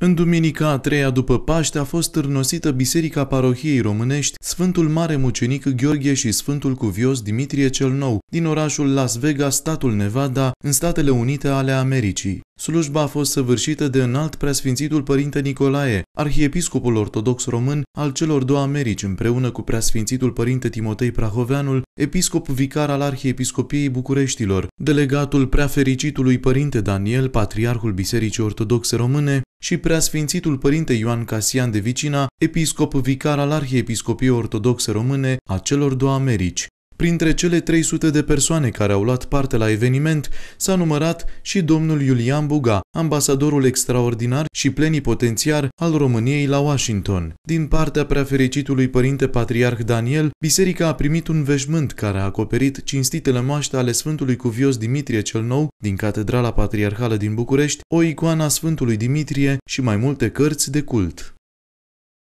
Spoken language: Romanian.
În duminica a treia după Paște a fost târnosită Biserica Parohiei Românești, Sfântul Mare Mucenic Gheorghe și Sfântul Cuvios Dimitrie cel Nou, din orașul Las Vegas, statul Nevada, în Statele Unite ale Americii. Slujba a fost săvârșită de înalt preasfințitul părinte Nicolae, arhiepiscopul ortodox român al celor două Americi împreună cu preasfințitul părinte Timotei Prahoveanul, episcop vicar al Arhiepiscopiei Bucureștilor, delegatul preafericitului părinte Daniel, patriarhul Bisericii Ortodoxe Române și preasfințitul părinte Ioan Casian de Vicina, episcop vicar al Arhiepiscopiei Ortodoxe Române a celor două Americi. Printre cele 300 de persoane care au luat parte la eveniment s-a numărat și domnul Iulian Buga, ambasadorul extraordinar și plenipotențiar al României la Washington. Din partea preafericitului părinte patriarh Daniel, biserica a primit un veșmânt care a acoperit cinstitele moaște ale Sfântului Cuvios Dimitrie cel Nou din Catedrala Patriarhală din București, o icoană a Sfântului Dimitrie și mai multe cărți de cult.